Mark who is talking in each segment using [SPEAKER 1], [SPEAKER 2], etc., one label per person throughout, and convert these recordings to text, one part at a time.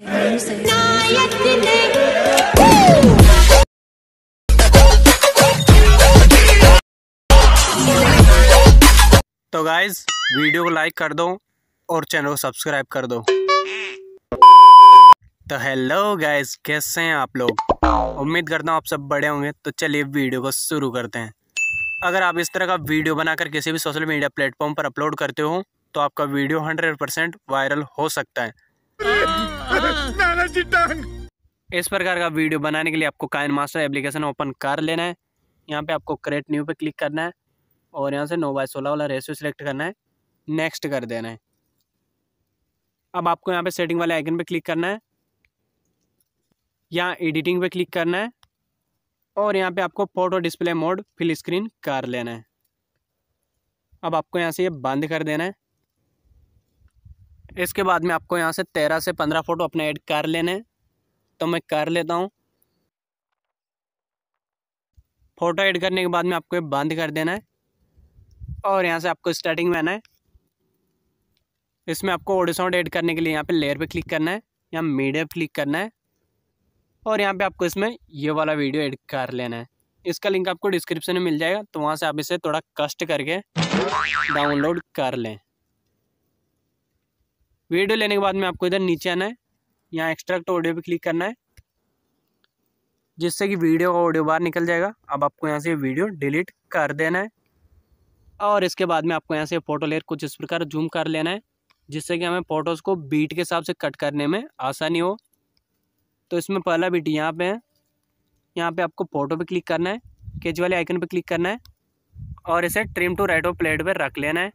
[SPEAKER 1] तो guys video को like कर दो और चैनल को सब्सक्राइब कर दो तो हेलो गाइज कैसे हैं आप लोग उम्मीद करता हूँ आप सब बड़े होंगे तो चलिए वीडियो को शुरू करते हैं अगर आप इस तरह का वीडियो बनाकर किसी भी सोशल मीडिया प्लेटफॉर्म पर अपलोड करते हो तो आपका वीडियो हंड्रेड परसेंट वायरल हो सकता है टांग इस प्रकार का वीडियो बनाने के लिए आपको काइन मास्टर एप्लीकेशन ओपन कर लेना है यहाँ पे आपको क्रेट न्यू पे क्लिक करना है और यहाँ से नौ बाई सोलह वाला रेशियो सिलेक्ट करना है नेक्स्ट कर देना है अब आपको यहाँ पे सेटिंग वाले आइकन पे क्लिक करना है यहाँ एडिटिंग पे क्लिक करना है और यहाँ पे आपको photo display mode fill screen कर लेना है अब आपको यहाँ से ये यह बंद कर देना है इसके बाद में आपको यहाँ से तेरह से पंद्रह फ़ोटो अपने ऐड कर लेने तो मैं कर लेता हूँ फ़ोटो ऐड करने के बाद में आपको ये बंद कर देना है और यहाँ से आपको स्टार्टिंग में आना है इसमें आपको ऑडियो साउंड ऐड करने के लिए यहाँ पे लेयर पे क्लिक करना है यहाँ मीडिया पर क्लिक करना है और यहाँ पे आपको इसमें ये वाला वीडियो ऐड कर लेना है इसका लिंक आपको डिस्क्रिप्शन में मिल जाएगा तो वहाँ से आप इसे थोड़ा कष्ट करके डाउनलोड कर लें वीडियो लेने के बाद में आपको इधर नीचे आना है यहाँ एक्स्ट्रैक्ट ऑडियो पे क्लिक करना है जिससे कि वीडियो का ऑडियो बाहर निकल जाएगा अब आपको यहाँ से वीडियो डिलीट कर देना है और इसके बाद में आपको यहाँ से फ़ोटो लेयर कुछ इस प्रकार जूम कर लेना है जिससे कि हमें फ़ोटोज़ को बीट के हिसाब से कट करने में आसानी हो तो इसमें पहला बीट यहाँ पे है यहाँ पे आपको फ़ोटो पे क्लिक करना है केज वाले आइकन पे क्लिक करना है और इसे trim to right of plate पे रख लेना है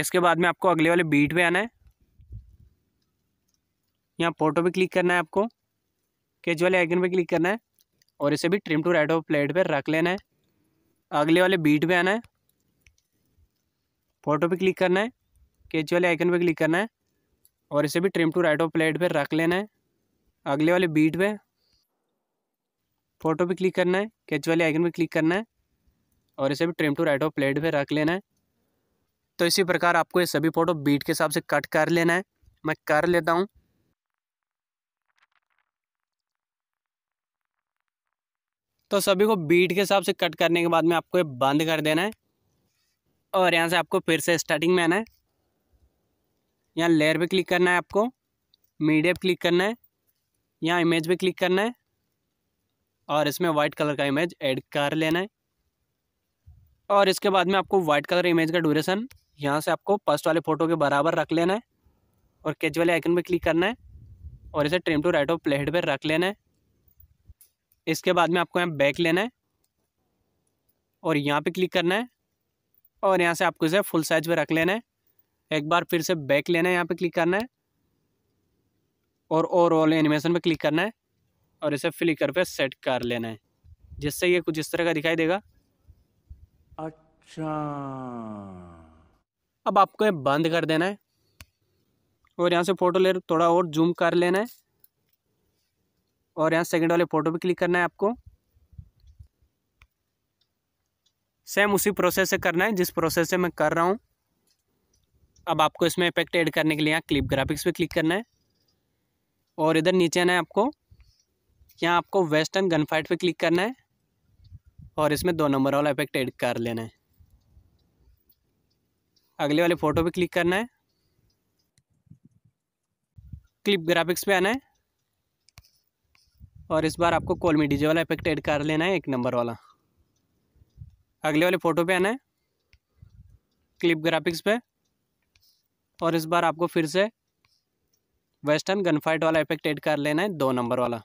[SPEAKER 1] इसके बाद में आपको अगले वाले बीट पे आना है यहाँ फोटो पे क्लिक करना है आपको केज वाले आइकन पे क्लिक करना है और इसे भी trim to right of plate पे रख लेना है अगले वाले बीट पे आना है फोटो पे क्लिक करना है केज वाले आइकन पे क्लिक करना है और इसे भी trim to right of plate पे रख लेना है अगले वाले बीट पे फोटो पे क्लिक करना है केच वाले आइकन पे क्लिक करना है और इसे भी trim to right of plate पे रख लेना है तो इसी प्रकार आपको ये सभी फ़ोटो बीट के हिसाब से कट कर लेना है मैं कर लेता हूँ तो सभी को बीट के हिसाब से कट करने के बाद में आपको ये बंद कर देना है और यहाँ से आपको फिर से स्टार्टिंग में आना है यहाँ लेयर पे क्लिक करना है आपको मीडिया पे क्लिक करना है यहाँ इमेज पे क्लिक करना है और इसमें वाइट कलर का इमेज ऐड कर लेना है और इसके बाद में आपको वाइट कलर इमेज का ड्यूरेशन यहाँ से आपको फर्स्ट वाले फ़ोटो के बराबर रख लेना है और कैच वाले आइकन पर क्लिक करना है और इसे trim to right of plate पर रख लेना है इसके बाद में आपको यहाँ बैक लेना है और यहाँ पे क्लिक करना है और यहाँ से आपको इसे फुल साइज पर रख लेना है एक बार फिर से बैक लेना है यहाँ पे क्लिक करना है और ओवरऑल एनिमेशन पे क्लिक करना है और इसे फ्लिकर पे सेट कर लेना है जिससे ये कुछ इस तरह का दिखाई देगा अच्छा अब आपको बंद कर देना है और यहाँ से फ़ोटो ले थोड़ा और जूम कर लेना है और यहाँ सेकंड वाले फ़ोटो पे क्लिक करना है आपको सेम उसी प्रोसेस से करना है जिस प्रोसेस से मैं कर रहा हूँ अब आपको इसमें इफेक्ट ऐड करने के लिए यहाँ क्लिप ग्राफिक्स पे क्लिक करना है और इधर नीचे आना है आपको यहाँ आपको वेस्टर्न गन फाइट पर क्लिक करना है और इसमें दो नंबर वाला इफेक्ट ऐड कर लेना है अगले वाले फ़ोटो पे क्लिक करना है क्लिप ग्राफिक्स पे आना है और इस बार आपको कॉल डीजे वाला इफेक्ट ऐड कर लेना है एक नंबर वाला अगले वाले फ़ोटो पे आना है क्लिप ग्राफिक्स पे और इस बार आपको फिर से वेस्टर्न गनफाइट वाला इफेक्ट ऐड कर लेना है दो नंबर वाला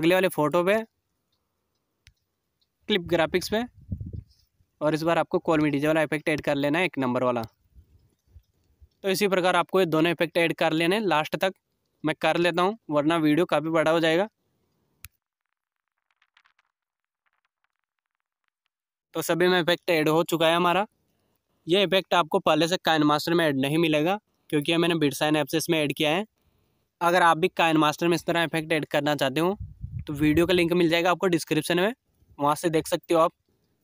[SPEAKER 1] अगले वाले फ़ोटो पे क्लिप ग्राफिक्स पे और इस बार आपको कॉल मीडिजे वाला इफेक्ट ऐड कर लेना है एक नंबर वाला तो इसी प्रकार आपको ये दोनों इफेक्ट ऐड कर लेने लास्ट तक मैं कर लेता हूँ वरना वीडियो काफ़ी बड़ा हो जाएगा तो सभी में इफेक्ट ऐड हो चुका है हमारा ये इफेक्ट आपको पहले से काइन मास्टर में ऐड नहीं मिलेगा क्योंकि मैंने बिटसाइन ऐप से इसमें ऐड किया है अगर आप भी काइन मास्टर में इस तरह इफेक्ट ऐड करना चाहते हो तो वीडियो का लिंक मिल जाएगा आपको डिस्क्रिप्शन में वहाँ से देख सकते हो आप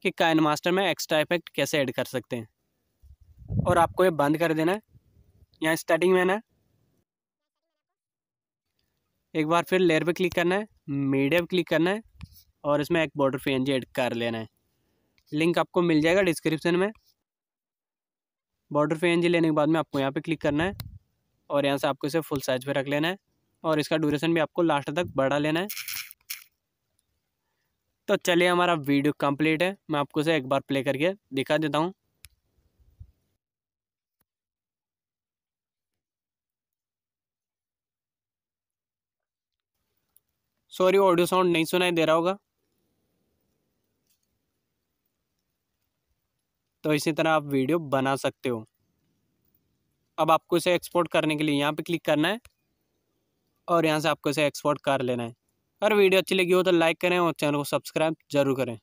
[SPEAKER 1] कि काइन मास्टर में एक्स्ट्रा इफेक्ट कैसे ऐड कर सकते हैं और आपको ये बंद कर देना है यहाँ स्टार्टिंग में है ना एक बार फिर लेयर पे क्लिक करना है मीडियम क्लिक करना है और इसमें एक बॉर्डर फी एन ऐड कर लेना है लिंक आपको मिल जाएगा डिस्क्रिप्शन में बॉर्डर फी एन लेने के बाद में आपको यहाँ पे क्लिक करना है और यहाँ से आपको इसे फुल साइज पे रख लेना है और इसका ड्यूरेशन भी आपको लास्ट तक बढ़ा लेना है तो चलिए हमारा वीडियो कंप्लीट है मैं आपको से एक बार प्ले करके दिखा देता हूँ सॉरी ऑडियो साउंड नहीं सुनाई दे रहा होगा तो इसी तरह आप वीडियो बना सकते हो अब आपको इसे एक्सपोर्ट करने के लिए यहाँ पे क्लिक करना है और यहाँ से आपको इसे एक्सपोर्ट कर लेना है अगर वीडियो अच्छी लगी हो तो लाइक करें और चैनल को सब्सक्राइब जरूर करें